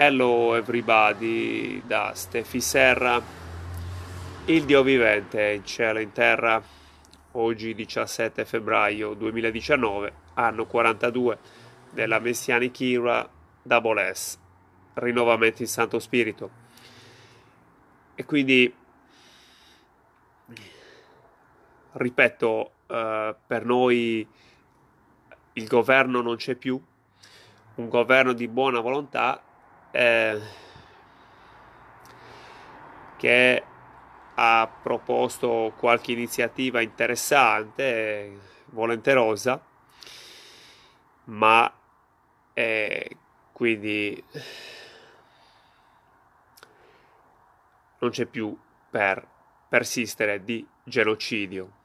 Hello everybody da Stefi Serra, il Dio vivente in cielo e in terra, oggi 17 febbraio 2019, anno 42 della Messianic Era Double S, rinnovamento in Santo Spirito. E quindi, ripeto, eh, per noi il governo non c'è più, un governo di buona volontà eh, che ha proposto qualche iniziativa interessante, volenterosa, ma eh, quindi non c'è più per persistere di genocidio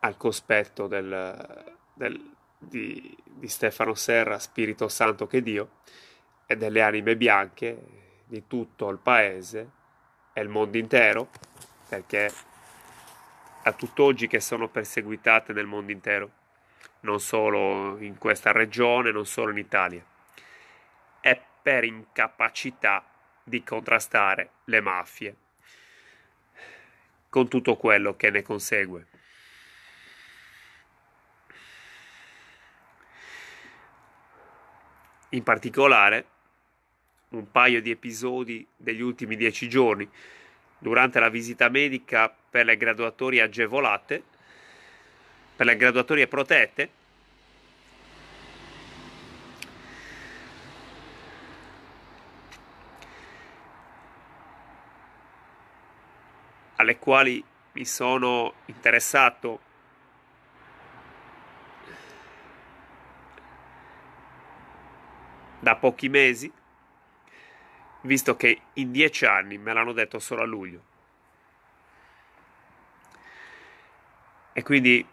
al cospetto del, del, di, di Stefano Serra, Spirito Santo che Dio e delle anime bianche di tutto il paese e il mondo intero, perché a tutt'oggi che sono perseguitate nel mondo intero, non solo in questa regione, non solo in Italia, è per incapacità di contrastare le mafie, con tutto quello che ne consegue. In particolare, un paio di episodi degli ultimi dieci giorni, durante la visita medica per le graduatorie agevolate, per le graduatorie protette, alle quali mi sono interessato da pochi mesi, visto che in dieci anni me l'hanno detto solo a luglio. E quindi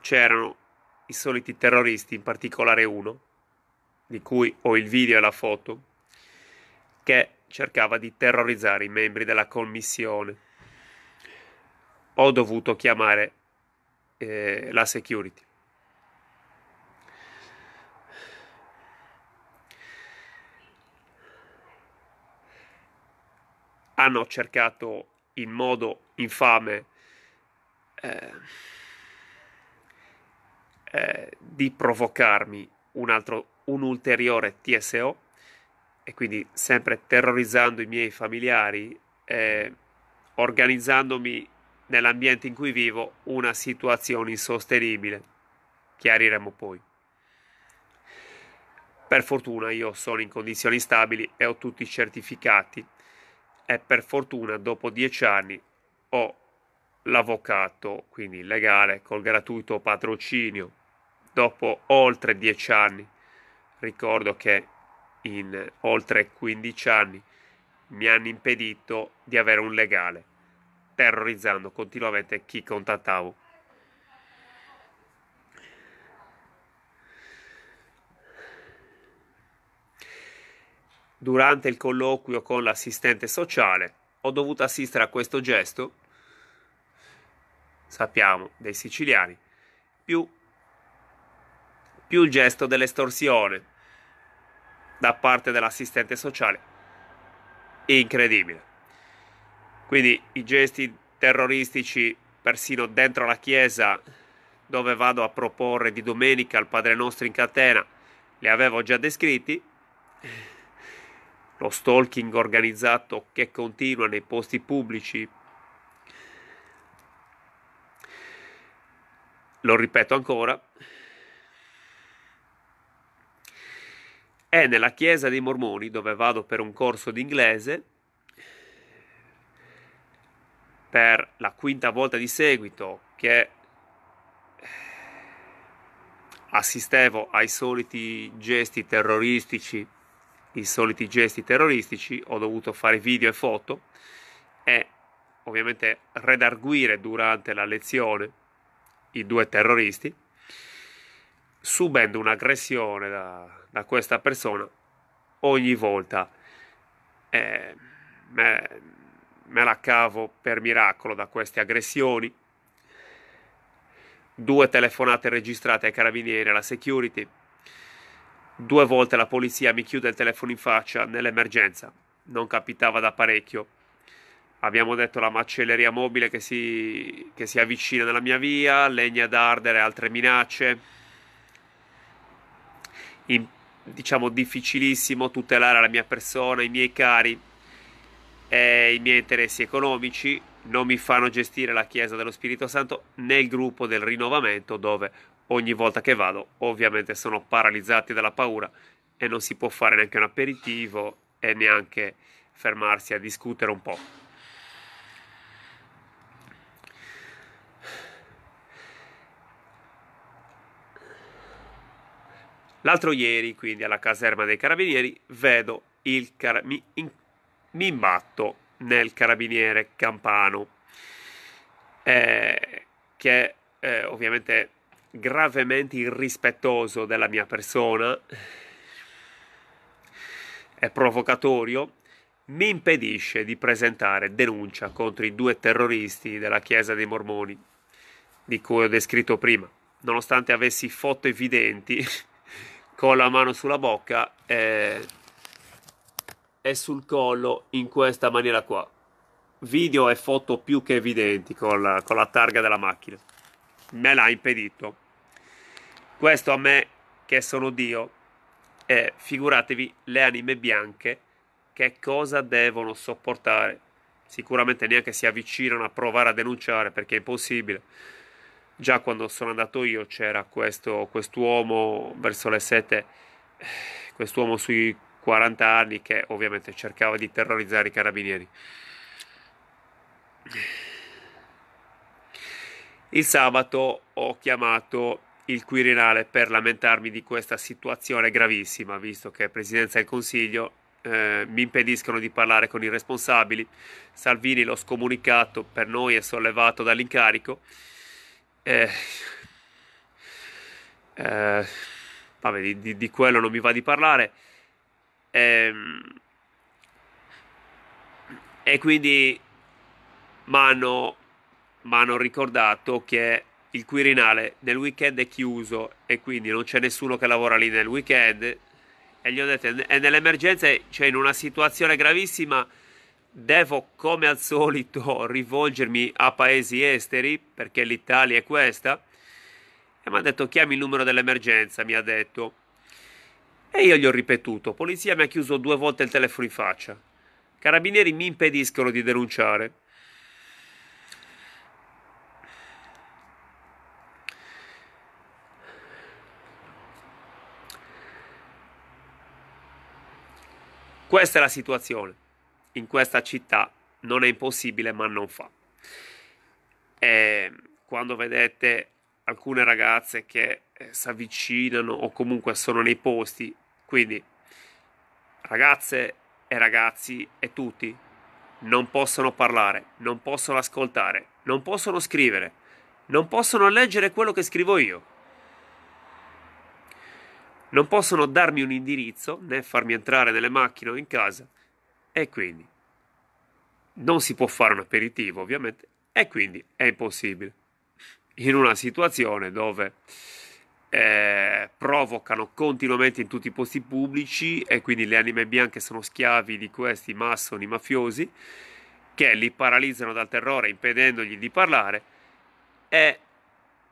c'erano i soliti terroristi, in particolare uno, di cui ho il video e la foto, che cercava di terrorizzare i membri della commissione. Ho dovuto chiamare eh, la security. hanno cercato in modo infame eh, eh, di provocarmi un, altro, un ulteriore TSO e quindi sempre terrorizzando i miei familiari, eh, organizzandomi nell'ambiente in cui vivo una situazione insostenibile. Chiariremo poi. Per fortuna io sono in condizioni stabili e ho tutti i certificati e per fortuna dopo dieci anni ho l'avvocato, quindi legale, col gratuito patrocinio, dopo oltre dieci anni. Ricordo che in oltre 15 anni mi hanno impedito di avere un legale, terrorizzando continuamente chi contattavo. Durante il colloquio con l'assistente sociale ho dovuto assistere a questo gesto, sappiamo, dei siciliani, più, più il gesto dell'estorsione da parte dell'assistente sociale. Incredibile. Quindi i gesti terroristici persino dentro la chiesa dove vado a proporre di domenica al Padre Nostro in catena, li avevo già descritti lo stalking organizzato che continua nei posti pubblici. Lo ripeto ancora. È nella chiesa dei Mormoni dove vado per un corso di inglese per la quinta volta di seguito che assistevo ai soliti gesti terroristici i soliti gesti terroristici, ho dovuto fare video e foto e ovviamente redarguire durante la lezione i due terroristi, subendo un'aggressione da, da questa persona ogni volta. Eh, me, me la cavo per miracolo da queste aggressioni. Due telefonate registrate ai carabinieri e alla security Due volte la polizia mi chiude il telefono in faccia nell'emergenza. Non capitava da parecchio. Abbiamo detto la macelleria mobile che si, che si avvicina nella mia via, legna d'ardere e altre minacce. In, diciamo difficilissimo tutelare la mia persona, i miei cari e i miei interessi economici. Non mi fanno gestire la Chiesa dello Spirito Santo nel gruppo del rinnovamento dove Ogni volta che vado, ovviamente sono paralizzati dalla paura e non si può fare neanche un aperitivo e neanche fermarsi a discutere un po'. L'altro ieri, quindi alla caserma dei carabinieri, vedo il car- mi, in- mi imbatto nel carabiniere Campano, eh, che eh, ovviamente gravemente irrispettoso della mia persona, è provocatorio, mi impedisce di presentare denuncia contro i due terroristi della Chiesa dei Mormoni, di cui ho descritto prima, nonostante avessi foto evidenti con la mano sulla bocca eh, e sul collo in questa maniera qua. Video e foto più che evidenti con la, con la targa della macchina. Me l'ha impedito. Questo a me che sono Dio. E figuratevi le anime bianche che cosa devono sopportare. Sicuramente neanche si avvicinano a provare a denunciare perché è impossibile. Già quando sono andato io c'era questo quest'uomo verso le 7, quest'uomo sui 40 anni che ovviamente cercava di terrorizzare i carabinieri. Il sabato ho chiamato il Quirinale per lamentarmi di questa situazione gravissima, visto che Presidenza e Consiglio eh, mi impediscono di parlare con i responsabili. Salvini lo scomunicato, per noi è sollevato dall'incarico. Eh, eh, vabbè, di, di, di, quello non mi va di parlare. Ehm, e quindi mi hanno ricordato che il Quirinale nel weekend è chiuso e quindi non c'è nessuno che lavora lì nel weekend e gli ho detto è nell'emergenza cioè in una situazione gravissima devo come al solito rivolgermi a paesi esteri perché l'Italia è questa e mi ha detto chiami il numero dell'emergenza mi ha detto e io gli ho ripetuto polizia mi ha chiuso due volte il telefono in faccia carabinieri mi impediscono di denunciare Questa è la situazione. In questa città non è impossibile, ma non fa. E eh, quando vedete alcune ragazze che eh, si avvicinano o comunque sono nei posti, quindi ragazze e ragazzi e tutti non possono parlare, non possono ascoltare, non possono scrivere, non possono leggere quello che scrivo io non possono darmi un indirizzo né farmi entrare nelle macchine o in casa e quindi non si può fare un aperitivo ovviamente e quindi è impossibile. In una situazione dove eh, provocano continuamente in tutti i posti pubblici e quindi le anime bianche sono schiavi di questi massoni mafiosi che li paralizzano dal terrore impedendogli di parlare e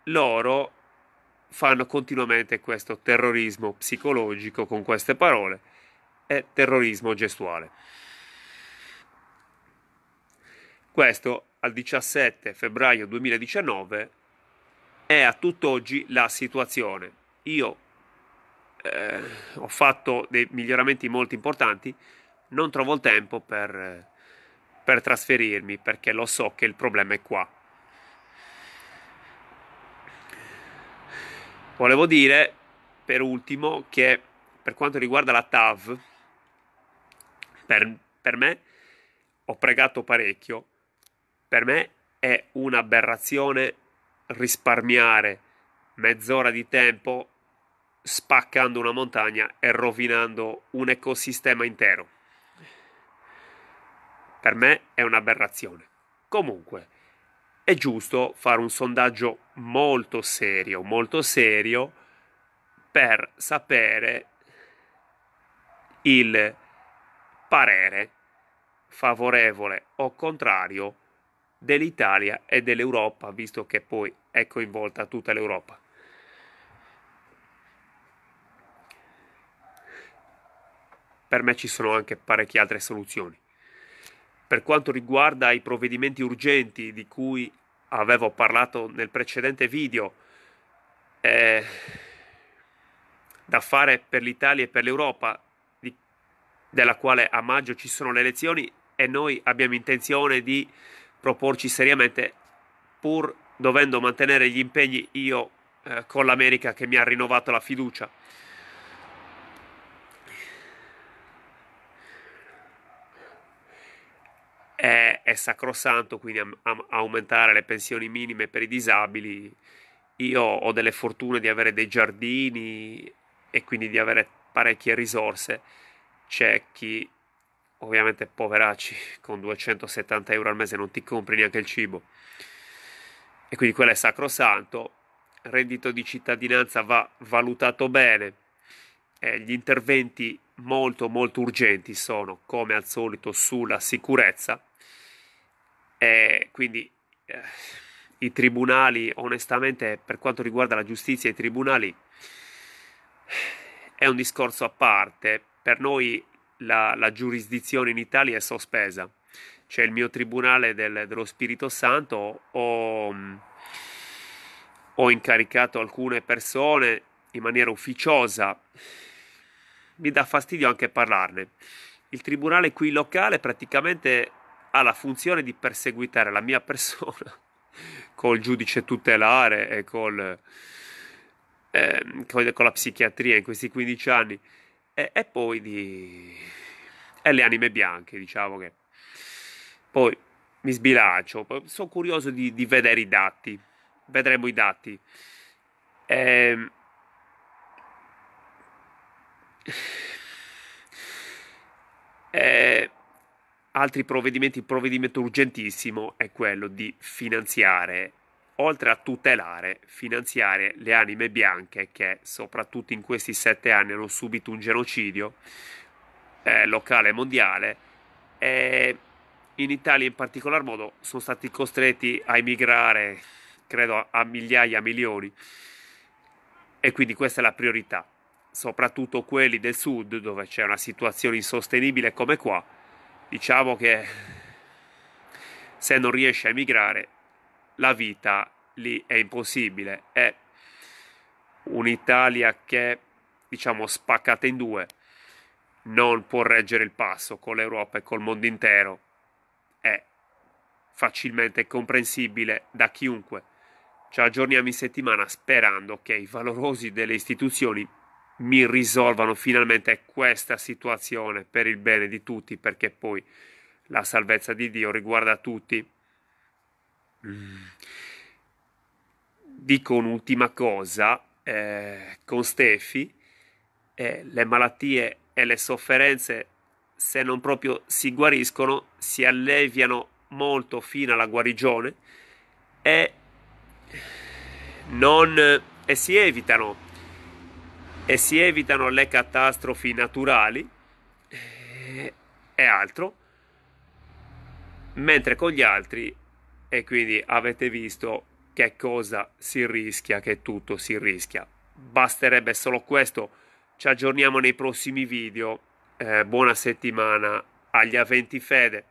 loro fanno continuamente questo terrorismo psicologico con queste parole e terrorismo gestuale. Questo al 17 febbraio 2019 è a tutt'oggi la situazione. Io eh, ho fatto dei miglioramenti molto importanti, non trovo il tempo per, per trasferirmi perché lo so che il problema è qua. Volevo dire per ultimo che per quanto riguarda la TAV, per, per me ho pregato parecchio, per me è un'aberrazione risparmiare mezz'ora di tempo spaccando una montagna e rovinando un ecosistema intero. Per me è un'aberrazione. Comunque, è giusto fare un sondaggio molto serio, molto serio per sapere il parere favorevole o contrario dell'Italia e dell'Europa, visto che poi è coinvolta tutta l'Europa. Per me ci sono anche parecchie altre soluzioni per quanto riguarda i provvedimenti urgenti di cui avevo parlato nel precedente video, eh, da fare per l'Italia e per l'Europa, di, della quale a maggio ci sono le elezioni e noi abbiamo intenzione di proporci seriamente, pur dovendo mantenere gli impegni io eh, con l'America che mi ha rinnovato la fiducia. è, è sacrosanto, quindi a, a, aumentare le pensioni minime per i disabili. Io ho delle fortune di avere dei giardini e quindi di avere parecchie risorse. C'è chi, ovviamente, poveracci, con 270 euro al mese non ti compri neanche il cibo. E quindi quello è sacrosanto. Reddito di cittadinanza va valutato bene. Eh, gli interventi molto molto urgenti sono come al solito sulla sicurezza e quindi eh, i tribunali, onestamente, per quanto riguarda la giustizia, i tribunali è un discorso a parte. Per noi la, la giurisdizione in Italia è sospesa. C'è il mio tribunale del, dello Spirito Santo, ho, mm, ho incaricato alcune persone in maniera ufficiosa. Mi dà fastidio anche parlarne. Il tribunale qui locale praticamente ha la funzione di perseguitare la mia persona col giudice tutelare e col, eh, con, con la psichiatria in questi 15 anni e, e poi di... e le anime bianche diciamo che poi mi sbilancio sono curioso di, di vedere i dati vedremo i dati e... Ehm, e eh, altri provvedimenti, il provvedimento urgentissimo è quello di finanziare, oltre a tutelare, finanziare le anime bianche che soprattutto in questi sette anni hanno subito un genocidio eh, locale e mondiale e in Italia in particolar modo sono stati costretti a emigrare, credo a migliaia, a milioni e quindi questa è la priorità, soprattutto quelli del sud dove c'è una situazione insostenibile come qua diciamo che se non riesce a emigrare la vita lì è impossibile, è un'Italia che diciamo spaccata in due non può reggere il passo con l'Europa e col mondo intero è facilmente comprensibile da chiunque. Ci aggiorniamo in settimana sperando che i valorosi delle istituzioni mi risolvano finalmente questa situazione per il bene di tutti, perché poi la salvezza di Dio riguarda tutti. Mm. Dico un'ultima cosa eh, con Stefi, eh, le malattie e le sofferenze, se non proprio si guariscono, si alleviano molto fino alla guarigione e, non, eh, e si evitano e si evitano le catastrofi naturali e eh, altro, mentre con gli altri, e quindi avete visto che cosa si rischia, che tutto si rischia. Basterebbe solo questo, ci aggiorniamo nei prossimi video, eh, buona settimana agli aventi fede.